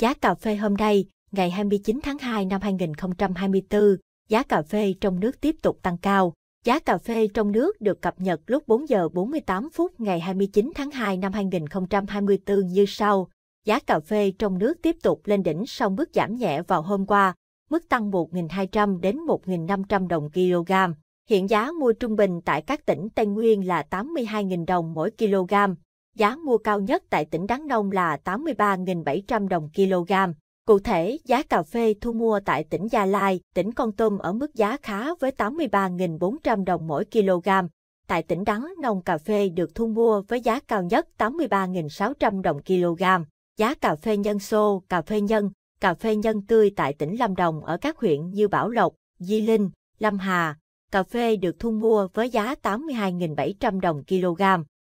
Giá cà phê hôm nay, ngày 29 tháng 2 năm 2024, giá cà phê trong nước tiếp tục tăng cao. Giá cà phê trong nước được cập nhật lúc 4 giờ 48 phút ngày 29 tháng 2 năm 2024 như sau. Giá cà phê trong nước tiếp tục lên đỉnh sau mức giảm nhẹ vào hôm qua, mức tăng 1.200 đến 1.500 đồng kg. Hiện giá mua trung bình tại các tỉnh Tây Nguyên là 82.000 đồng mỗi kg giá mua cao nhất tại tỉnh Đắk Nông là 83.700 đồng kg. Cụ thể, giá cà phê thu mua tại tỉnh Gia Lai, tỉnh Con Tum ở mức giá khá với 83.400 đồng mỗi kg. Tại tỉnh Đắk Nông cà phê được thu mua với giá cao nhất 83.600 đồng kg. Giá cà phê nhân xô, cà phê nhân, cà phê nhân tươi tại tỉnh Lâm Đồng ở các huyện như Bảo Lộc, Di Linh, Lâm Hà. Cà phê được thu mua với giá 82.700 đồng kg.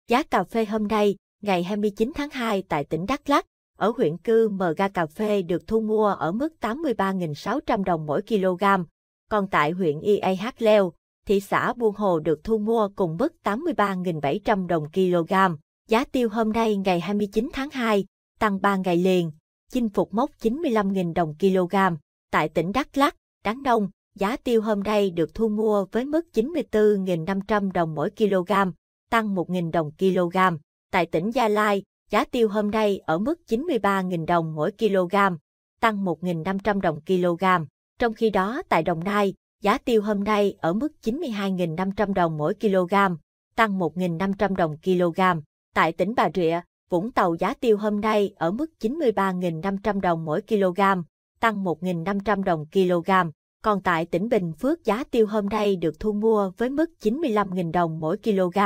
Giá cà phê hôm nay ngày 29 tháng 2 tại tỉnh Đắk Lắk, ở huyện Cư mờ ga cà phê được thu mua ở mức 83.600 đồng mỗi kg, còn tại huyện IAH Leo, thị xã Buôn Hồ được thu mua cùng mức 83.700 đồng kg. Giá tiêu hôm nay ngày 29 tháng 2, tăng 3 ngày liền, chinh phục mốc 95.000 đồng kg. Tại tỉnh Đắk Lắk, Đắk Nông, giá tiêu hôm nay được thu mua với mức 94.500 đồng mỗi kg, tăng 1.000 đồng kg tại tỉnh Gia Lai, giá tiêu hôm nay ở mức 93.000 đồng mỗi kg, tăng 1.500 đồng kg. Trong khi đó tại Đồng Nai, giá tiêu hôm nay ở mức 92.500 đồng mỗi kg, tăng 1.500 đồng kg. Tại tỉnh Bà Rịa, Vũng Tàu giá tiêu hôm nay ở mức 93.500 đồng mỗi kg, tăng 1.500 đồng kg. Còn tại tỉnh Bình Phước giá tiêu hôm nay được thu mua với mức 95.000 đồng mỗi kg,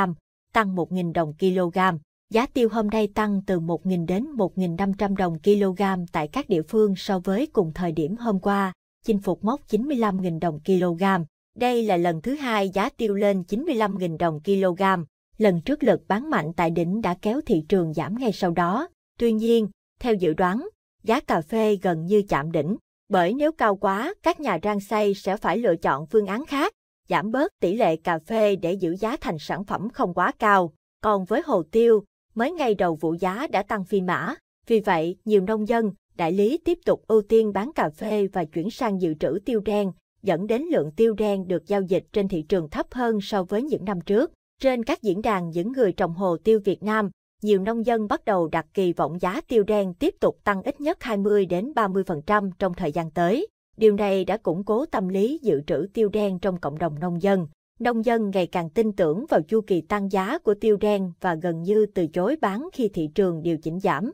tăng 1.000 đồng kg. Giá tiêu hôm nay tăng từ 1.000 đến 1.500 đồng kg tại các địa phương so với cùng thời điểm hôm qua, chinh phục mốc 95.000 đồng kg. Đây là lần thứ hai giá tiêu lên 95.000 đồng kg. Lần trước lực bán mạnh tại đỉnh đã kéo thị trường giảm ngay sau đó. Tuy nhiên, theo dự đoán, giá cà phê gần như chạm đỉnh, bởi nếu cao quá, các nhà rang xay sẽ phải lựa chọn phương án khác, giảm bớt tỷ lệ cà phê để giữ giá thành sản phẩm không quá cao. Còn với hồ tiêu, mới ngày đầu vụ giá đã tăng phi mã. Vì vậy, nhiều nông dân, đại lý tiếp tục ưu tiên bán cà phê và chuyển sang dự trữ tiêu đen, dẫn đến lượng tiêu đen được giao dịch trên thị trường thấp hơn so với những năm trước. Trên các diễn đàn những người trồng hồ tiêu Việt Nam, nhiều nông dân bắt đầu đặt kỳ vọng giá tiêu đen tiếp tục tăng ít nhất 20 đến 30% trong thời gian tới. Điều này đã củng cố tâm lý dự trữ tiêu đen trong cộng đồng nông dân nông dân ngày càng tin tưởng vào chu kỳ tăng giá của tiêu đen và gần như từ chối bán khi thị trường điều chỉnh giảm.